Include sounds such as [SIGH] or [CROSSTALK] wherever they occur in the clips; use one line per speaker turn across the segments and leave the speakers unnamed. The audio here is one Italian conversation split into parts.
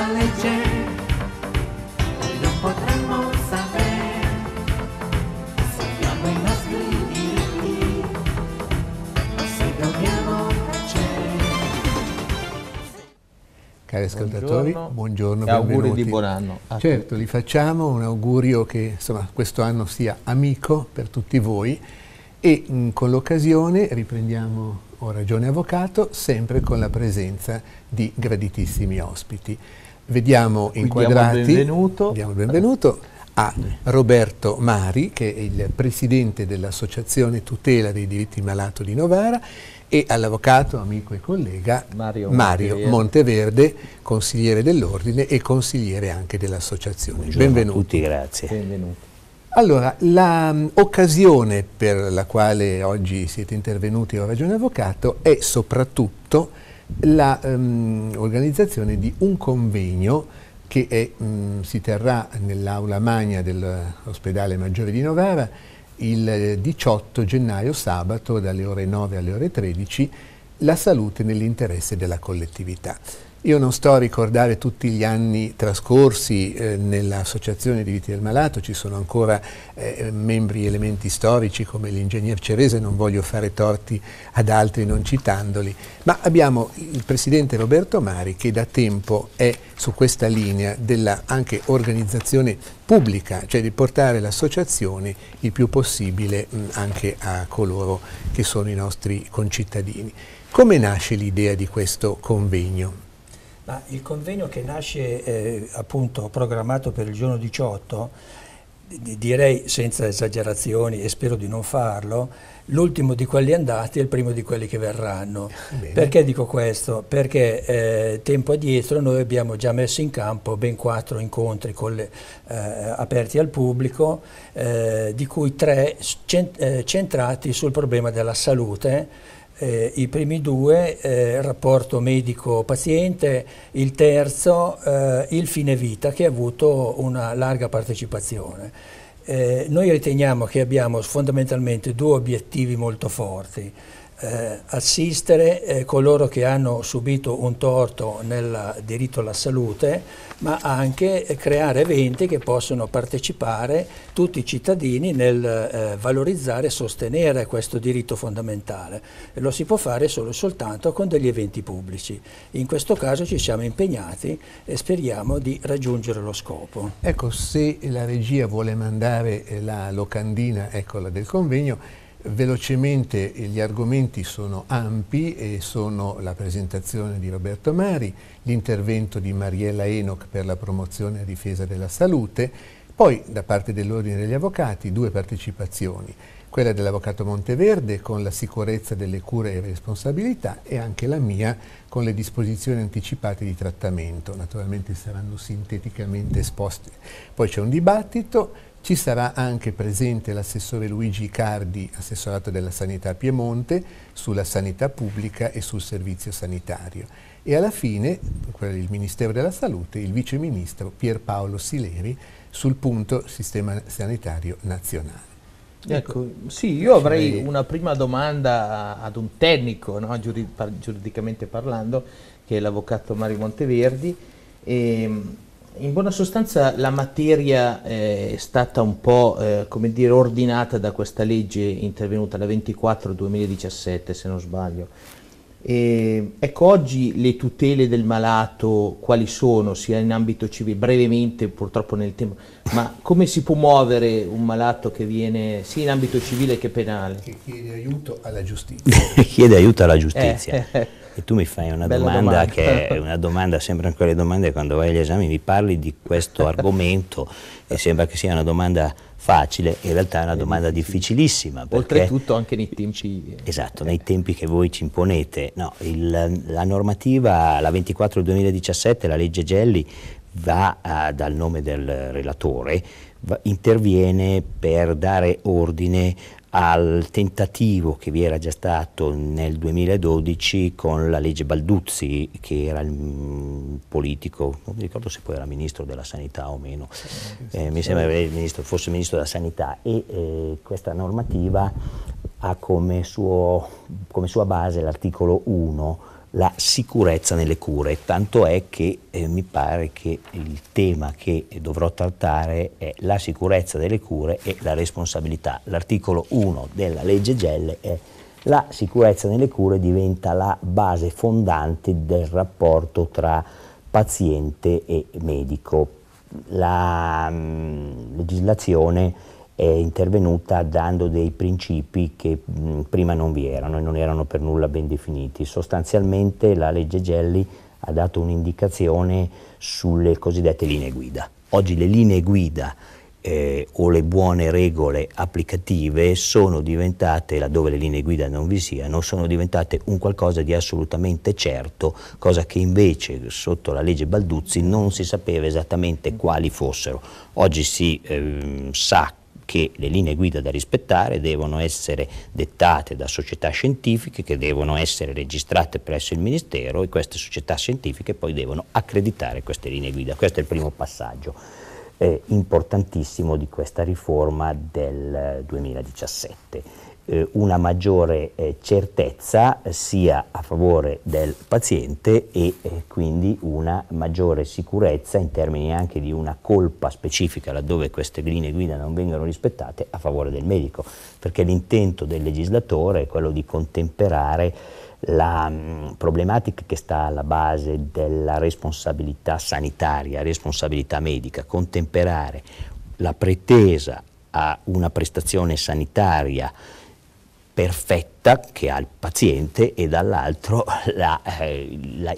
la legge noi non potremmo sapere
se abbiamo i nostri diritti o se dobbiamo cacciare.
Cari ascoltatori, buongiorno, buongiorno e auguri benvenuti. di buon anno. Ah. certo, tutti. facciamo un augurio che insomma, questo anno sia amico per tutti voi e mh, mm, con l'occasione riprendiamo ho ragione avvocato, sempre con la presenza di graditissimi ospiti. Vediamo inquadrati. Benvenuto. Diamo il benvenuto a Roberto Mari, che è il presidente dell'Associazione Tutela dei diritti malato di Novara, e all'avvocato, amico e collega Mario, Mario Monteverde. consigliere dell'Ordine e consigliere anche dell'Associazione. Benvenuto. A tutti, grazie. Benvenuti. Allora, l'occasione mm, per la quale oggi siete intervenuti a Ragione Avvocato è soprattutto l'organizzazione ehm, um, di un convegno che è, um, si terrà nell'aula magna dell'ospedale maggiore di Novara il 18 gennaio sabato dalle ore 9 alle ore 13 la salute nell'interesse della collettività. Io non sto a ricordare tutti gli anni trascorsi eh, nell'Associazione Diritti del Malato, ci sono ancora eh, membri elementi storici come l'ingegner Cerese, non voglio fare torti ad altri non citandoli, ma abbiamo il presidente Roberto Mari che da tempo è su questa linea della anche organizzazione pubblica, cioè di portare l'associazione il più possibile mh, anche a coloro che sono i nostri concittadini. Come nasce l'idea di questo convegno?
Ma il convegno che nasce eh, appunto programmato per il giorno 18, direi senza esagerazioni e spero di non farlo, l'ultimo di quelli andati e il primo di quelli che verranno. Bene. Perché dico questo? Perché eh, tempo addietro noi abbiamo già messo in campo ben quattro incontri le, eh, aperti al pubblico, eh, di cui tre cent eh, centrati sul problema della salute eh, i primi due, eh, rapporto medico-paziente, il terzo, eh, il fine vita, che ha avuto una larga partecipazione. Eh, noi riteniamo che abbiamo fondamentalmente due obiettivi molto forti eh, assistere eh, coloro che hanno subito un torto nel diritto alla salute, ma anche creare eventi che possono partecipare tutti i cittadini nel eh, valorizzare e sostenere questo diritto fondamentale. E lo si può fare solo e soltanto con degli eventi pubblici. In questo caso ci siamo impegnati e speriamo di raggiungere lo scopo.
Ecco, se la regia vuole mandare eh, la locandina eccola, del convegno, Velocemente gli argomenti sono ampi e sono la presentazione di Roberto Mari, l'intervento di Mariella Enoch per la promozione e difesa della salute, poi da parte dell'Ordine degli Avvocati due partecipazioni, quella dell'Avvocato Monteverde con la sicurezza delle cure e responsabilità e anche la mia con le disposizioni anticipate di trattamento, naturalmente saranno sinteticamente esposte. Poi c'è un dibattito ci sarà anche presente l'assessore Luigi Cardi, assessorato della Sanità Piemonte, sulla sanità pubblica e sul servizio sanitario. E alla fine, il Ministero della Salute, il Vice Ministro Pierpaolo Sileri, sul punto Sistema Sanitario Nazionale. Ecco, ecco sì, io avrei una prima domanda ad un tecnico, no, giuridicamente parlando, che è l'avvocato Mario
Monteverdi. E, ehm, in buona sostanza la materia eh, è stata un po' eh, come dire, ordinata da questa legge intervenuta, la 24-2017 se non sbaglio. E, ecco, oggi le tutele del malato quali sono, sia in ambito civile, brevemente purtroppo nel tempo, ma come si può
muovere un malato che viene sia in ambito civile che penale? Che chiede aiuto alla giustizia. [LAUGHS]
chiede aiuto alla giustizia. Eh, eh, eh. E tu mi fai una domanda, domanda che è una domanda, sempre ancora le domande quando vai agli esami, mi parli di questo argomento e sembra che sia una domanda facile, in realtà è una domanda difficilissima. Oltretutto anche nei tempi... Esatto, nei tempi che voi ci imponete. No, il, la normativa, la 24 del 2017, la legge Gelli, va a, eh, dal nome del relatore, va, interviene per dare ordine al tentativo che vi era già stato nel 2012 con la legge Balduzzi, che era il mm, politico, non mi ricordo se poi era ministro della sanità o meno, eh, mi sembra che ministro, fosse ministro della sanità, e eh, questa normativa ha come, suo, come sua base l'articolo 1 la sicurezza nelle cure, tanto è che eh, mi pare che il tema che dovrò trattare è la sicurezza delle cure e la responsabilità. L'articolo 1 della legge Gelle è la sicurezza nelle cure diventa la base fondante del rapporto tra paziente e medico. La mh, mm, legislazione è intervenuta dando dei principi che mh, prima non vi erano e non erano per nulla ben definiti. Sostanzialmente la legge Gelli ha dato un'indicazione sulle cosiddette linee guida. Oggi le linee guida eh, o le buone regole applicative sono diventate, laddove le linee guida non vi siano, sono diventate un qualcosa di assolutamente certo, cosa che invece sotto la legge Balduzzi non si sapeva esattamente quali fossero. Oggi si eh, sa che le linee guida da rispettare devono essere dettate da società scientifiche che devono essere registrate presso il Ministero e queste società scientifiche poi devono accreditare queste linee guida. Questo è il primo passaggio eh, importantissimo di questa riforma del 2017. Eh, una maggiore eh, certezza sia a favore del paziente e eh, quindi una maggiore sicurezza in termini anche di una colpa specifica laddove queste linee guida non vengano rispettate a favore del medico, perché l'intento del legislatore è quello di contemperare la mm, problematica che sta alla base della responsabilità sanitaria, responsabilità medica, contemperare la pretesa a una prestazione sanitaria perfetta che ha il paziente e dall'altro [LAUGHS] eh,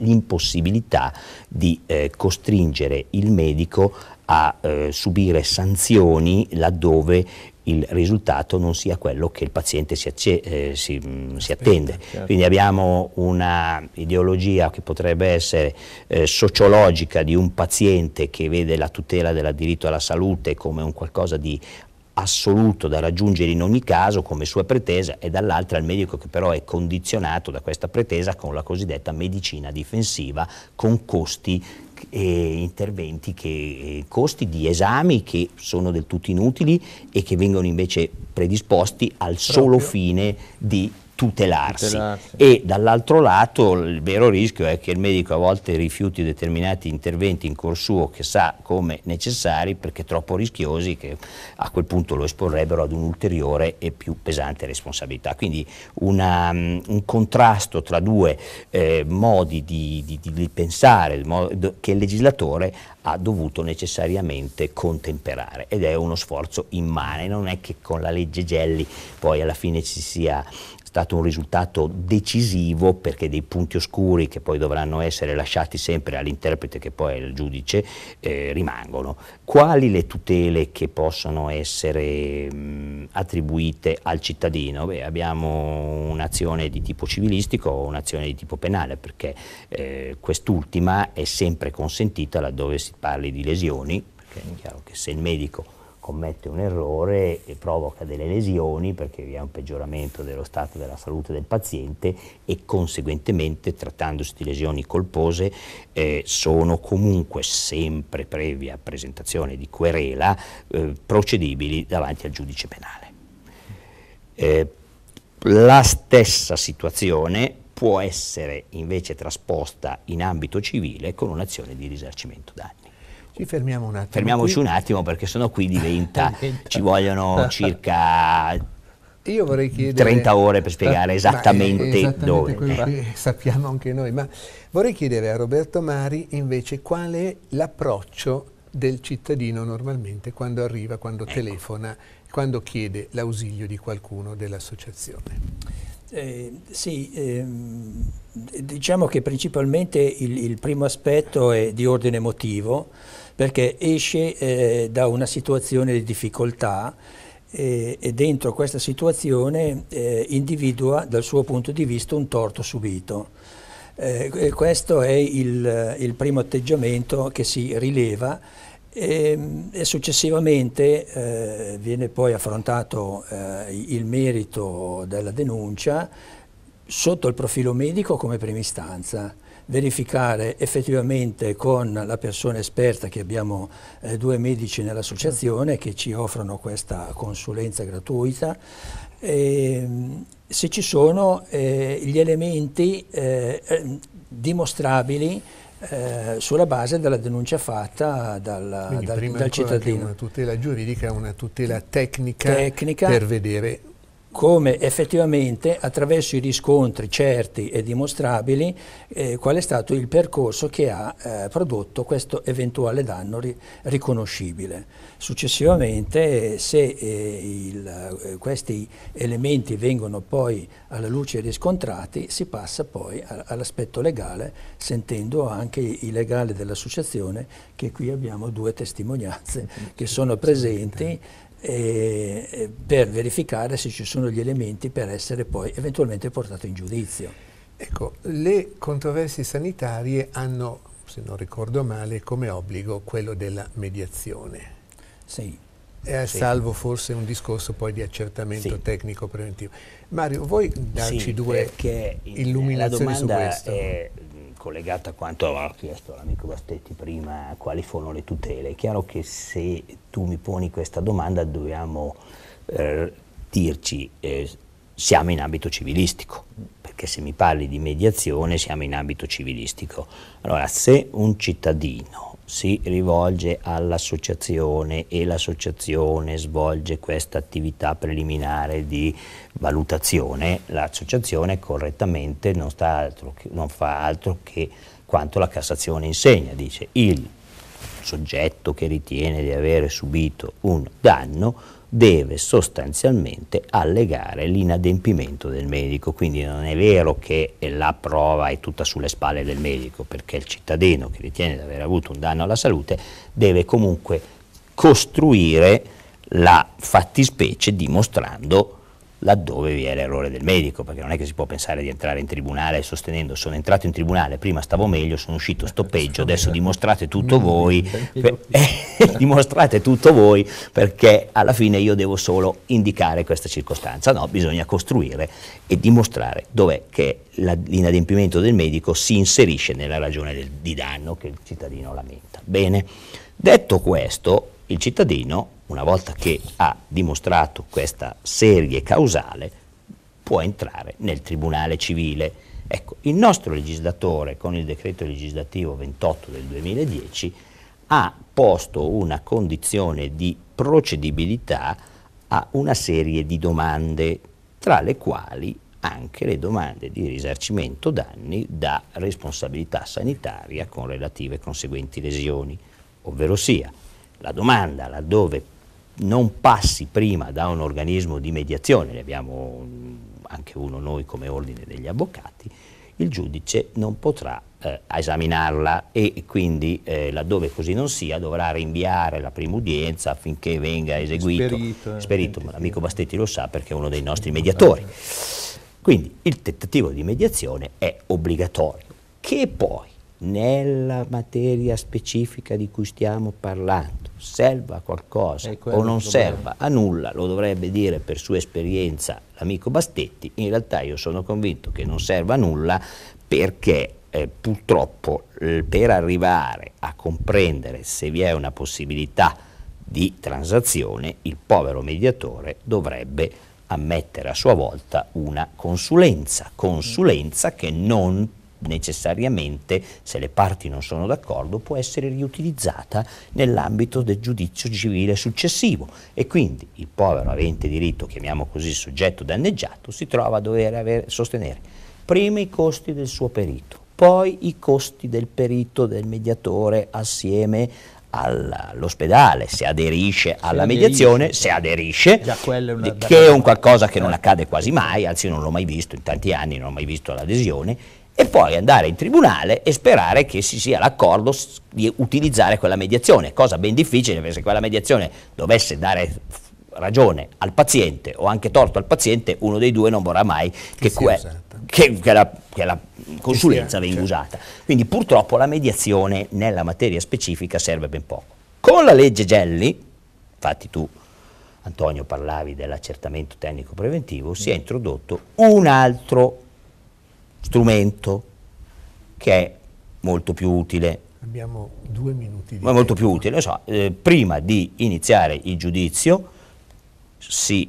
l'impossibilità di eh, costringere il medico a eh, subire sanzioni laddove il risultato non sia quello che il paziente si, eh, si, mh, mm, si attende. Certo. Quindi abbiamo una ideologia che potrebbe essere eh, sociologica di un paziente che vede la tutela del diritto alla salute come un qualcosa di assoluto da raggiungere in ogni caso come sua pretesa e dall'altra il medico che però è condizionato da questa pretesa con la cosiddetta medicina difensiva con costi e eh, interventi che eh, costi di esami che sono del tutto inutili e che vengono invece predisposti al solo Proprio. fine di tutelarsi. tutelarsi. E dall'altro lato il vero rischio è che il medico a volte rifiuti determinati interventi in corso che sa come necessari perché troppo rischiosi che a quel punto lo esporrebbero ad un'ulteriore e più pesante responsabilità. Quindi una, mm, un contrasto tra due eh, modi di, di, di pensare il modo, che il legislatore ha dovuto necessariamente contemperare ed è uno sforzo immane, non è che con la legge Gelli poi alla fine ci sia stato un risultato decisivo perché dei punti oscuri che poi dovranno essere lasciati sempre all'interprete che poi è il giudice eh, rimangono. Quali le tutele che possono essere mh, attribuite al cittadino? Beh, abbiamo un'azione di tipo civilistico o un'azione di tipo penale perché eh, quest'ultima è sempre consentita laddove si parli di lesioni, perché è chiaro che se il medico commette un errore e provoca delle lesioni perché vi è un peggioramento dello stato della salute del paziente e conseguentemente trattandosi di lesioni colpose eh, sono comunque sempre previa presentazione di querela eh, procedibili davanti al giudice penale. Eh, la stessa situazione può essere invece trasposta in ambito civile con un'azione di risarcimento danni.
Ti fermiamo un attimo. Fermiamoci qui. un
attimo perché sennò qui diventa, [LAUGHS] diventa. ci vogliono circa...
30 ore per spiegare esattamente, eh, esattamente dove. Eh. sappiamo anche noi, ma vorrei chiedere a Roberto Mari invece qual è l'approccio del cittadino normalmente quando arriva, quando ecco. telefona, quando chiede l'ausilio di qualcuno dell'associazione.
Eh, sì, ehm, diciamo che principalmente il, il primo aspetto è di ordine emotivo, perché esce eh, da una situazione di difficoltà eh, e dentro questa situazione eh, individua dal suo punto di vista un torto subito. Eh, questo è il, il, primo atteggiamento che si rileva e, ehm, e successivamente eh, viene poi affrontato eh, il merito della denuncia sotto il profilo medico come prima istanza verificare effettivamente con la persona esperta che abbiamo eh, due medici nell'associazione che ci offrono questa consulenza gratuita, eh, se ci sono eh, gli elementi eh, ehm, dimostrabili eh, sulla
base della denuncia fatta dal, Quindi dal, prima dal cittadino. Una tutela giuridica, una tutela tecnica, tecnica per
vedere come effettivamente attraverso i riscontri certi e dimostrabili eh, qual è stato il percorso che ha eh, prodotto questo eventuale danno ri riconoscibile. Successivamente eh, se il, eh, questi elementi vengono poi alla luce riscontrati si passa poi all'aspetto legale sentendo anche i legali dell'associazione che qui abbiamo due testimonianze mm-hmm. che sono presenti eh, per verificare se ci sono gli elementi per essere poi eventualmente portato
in giudizio. Ecco, le controversie sanitarie hanno, se non ricordo male, come obbligo quello della mediazione. Sì. Eh, sì. Salvo forse un discorso poi di accertamento sì. tecnico preventivo. Mario, vuoi darci sì, due illuminazioni su questo?
È collegata a quanto aveva chiesto l'amico Bastetti prima, quali sono le tutele, è chiaro che se tu mi poni questa domanda dobbiamo eh, dirci eh, siamo in ambito civilistico, perché se mi parli di mediazione siamo in ambito civilistico. Allora, se un cittadino si rivolge all'associazione e l'associazione svolge questa attività preliminare di valutazione, l'associazione correttamente non, altro, non fa altro che quanto la Cassazione insegna, dice il soggetto che ritiene di avere subito un danno deve sostanzialmente allegare l'inadempimento del medico, quindi non è vero che la prova è tutta sulle spalle del medico, perché il cittadino che ritiene di aver avuto un danno alla salute deve comunque costruire la fattispecie dimostrando laddove vi è l'errore del medico, perché non è che si può pensare di entrare in tribunale sostenendo sono entrato in tribunale, prima stavo meglio, sono uscito sto certo, peggio, adesso dimostrate tutto mm, voi, [LAUGHS] [LAUGHS] dimostrate tutto voi perché alla fine io devo solo indicare questa circostanza, no, bisogna costruire e dimostrare dov'è che l'inadempimento del medico si inserisce nella ragione del, di danno che il cittadino lamenta. Bene, detto questo, il cittadino una volta che ha dimostrato questa serie causale, può entrare nel Tribunale civile. Ecco, il nostro legislatore con il decreto legislativo 28 del 2010 ha posto una condizione di procedibilità a una serie di domande, tra le quali anche le domande di risarcimento danni da responsabilità sanitaria con relative conseguenti lesioni, ovvero sia la domanda laddove non passi prima da un organismo di mediazione, ne abbiamo anche uno noi come ordine degli avvocati, il giudice non potrà eh, esaminarla e quindi eh, laddove così non sia dovrà rinviare la prima udienza affinché venga eseguito. Sperito, eh, Sperito l'amico Bastetti lo sa perché è uno dei nostri mediatori. Quindi il tentativo di mediazione è obbligatorio, che poi nella materia specifica di cui stiamo parlando serva a qualcosa o non serva a nulla, lo dovrebbe dire per sua esperienza l'amico Bastetti, in realtà io sono convinto che non serva a nulla perché eh, purtroppo eh, per arrivare a comprendere se vi è una possibilità di transazione il povero mediatore dovrebbe ammettere a sua volta una consulenza, consulenza che non necessariamente, se le parti non sono d'accordo, può essere riutilizzata nell'ambito del giudizio civile successivo e quindi il povero avente diritto, chiamiamo così soggetto danneggiato, si trova a dover avere, sostenere prima i costi del suo perito, poi i costi del perito, del mediatore assieme all'ospedale, se aderisce alla aderisce, mediazione, se aderisce, è una, che è un qualcosa che non accade quasi mai, anzi non l'ho mai visto, in tanti anni non ho mai visto l'adesione, e poi andare in tribunale e sperare che si sia l'accordo di utilizzare quella mediazione, cosa ben difficile perché se quella mediazione dovesse dare ragione al paziente o anche torto al paziente, uno dei due non vorrà mai che, que, che, che, la, che la, consulenza sia, certo. venga certo. usata. Quindi purtroppo la mediazione nella materia specifica serve ben poco. Con la legge Gelli, infatti tu Antonio parlavi dell'accertamento tecnico preventivo, si è mm. introdotto un altro strumento che è molto più utile.
Abbiamo due minuti di Ma molto
più utile, so, eh, prima di iniziare il giudizio si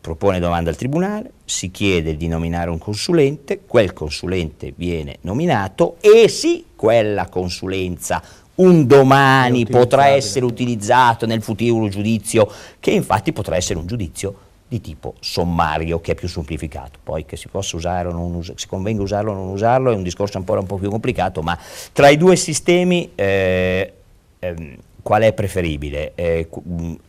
propone domanda al tribunale, si chiede di nominare un consulente, quel consulente viene nominato e sì, quella consulenza un domani potrà essere utilizzata nel futuro giudizio, che infatti potrà essere un giudizio di tipo sommario, che è più semplificato. Poi che si possa usare o non usare, si convenga usarlo o non usarlo è un discorso ancora un po' più complicato, ma tra i due sistemi eh, ehm, qual è preferibile? Eh,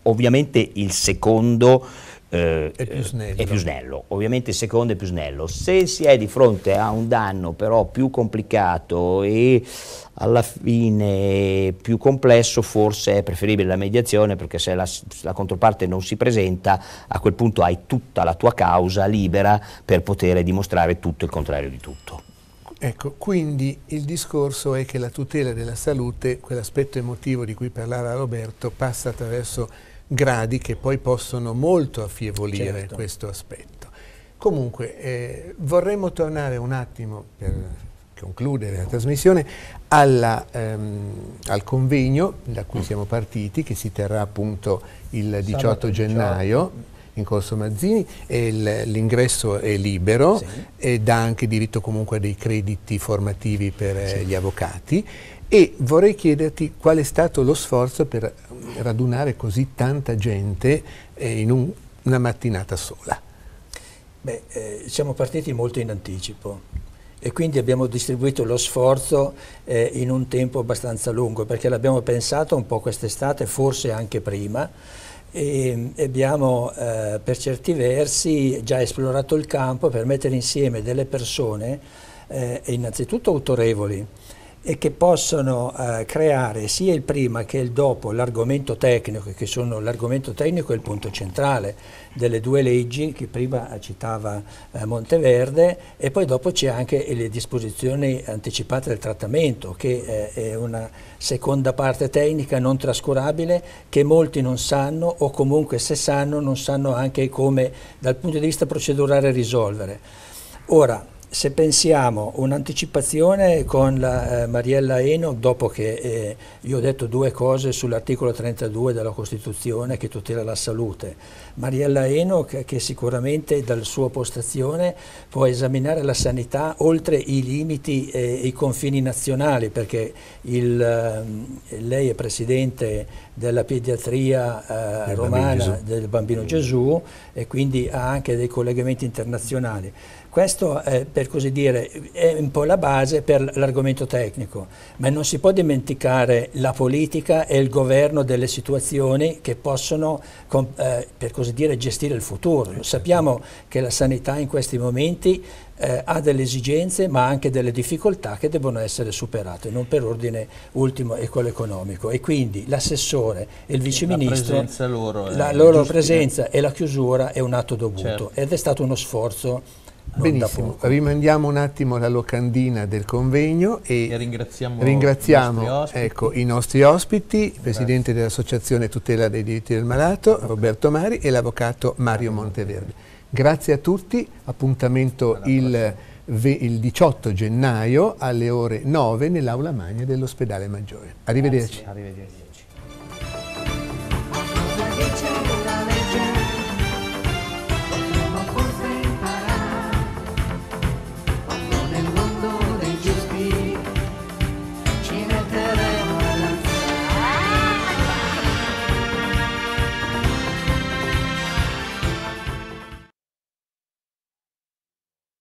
ovviamente il secondo eh, è, più eh, è, più snello. Ovviamente il secondo è più snello. Se si è di fronte a un danno però più complicato e alla fine più complesso, forse è preferibile la mediazione perché se la, la controparte non si presenta, a quel punto hai tutta la tua causa libera per poter dimostrare tutto il contrario di tutto.
Ecco, quindi il discorso è che la tutela della salute, quell'aspetto emotivo di cui parlava Roberto, passa attraverso gradi che poi possono molto affievolire certo. questo aspetto. Comunque eh, vorremmo tornare un attimo per concludere la trasmissione alla, ehm, al convegno da cui mm. siamo partiti che si terrà appunto il 18 gennaio in corso Mazzini l'ingresso è libero sì. e dà anche diritto comunque a dei crediti formativi per eh, sì. gli avvocati e vorrei chiederti qual è stato lo sforzo per radunare così tanta gente eh, in un, una mattinata sola.
Beh, eh, siamo partiti molto in anticipo e quindi abbiamo distribuito lo sforzo eh, in un tempo abbastanza lungo perché l'abbiamo pensato un po' quest'estate, forse anche prima e, abbiamo eh, per certi versi già esplorato il campo per mettere insieme delle persone eh, innanzitutto autorevoli e che possono eh, creare sia il prima che il dopo l'argomento tecnico, che sono l'argomento tecnico e il punto centrale delle due leggi che prima citava eh, Monteverde e poi dopo c'è anche le disposizioni anticipate del trattamento che eh, è una seconda parte tecnica non trascurabile che molti non sanno o comunque se sanno non sanno anche come dal punto di vista procedurale risolvere. Ora, se pensiamo un'anticipazione con la, eh, Mariella Eno dopo che eh, io ho detto due cose sull'articolo 32 della Costituzione che tutela la salute, Mariella Eno che, che sicuramente dal suo postazione può esaminare la sanità oltre i limiti e eh, i confini nazionali perché il, ehm, lei è presidente della pediatria eh, romana bambino del bambino Gesù e quindi ha anche dei collegamenti internazionali. Questo è, per così dire, è un po' la base per l'argomento tecnico, ma non si può dimenticare la politica e il governo delle situazioni che possono, eh, per così dire, gestire il futuro. Sappiamo che la sanità in questi momenti eh, ha delle esigenze ma anche delle difficoltà che devono essere superate, non per ordine ultimo e quello economico. E quindi l'assessore e il viceministro, la presenza loro, la loro presenza
e la chiusura è un atto dovuto certo. ed è stato uno sforzo Benissimo, rimandiamo un attimo la locandina del convegno e, e ringraziamo, ringraziamo i, nostri ecco, i, nostri ospiti, il Presidente dell'Associazione Tutela dei diritti del malato, Roberto Mari e l'Avvocato Mario Monteverde. Grazie a tutti, appuntamento il, il 18 gennaio alle ore 9 nell'Aula Magna dell'Ospedale Maggiore. Arrivederci. Grazie, arrivederci.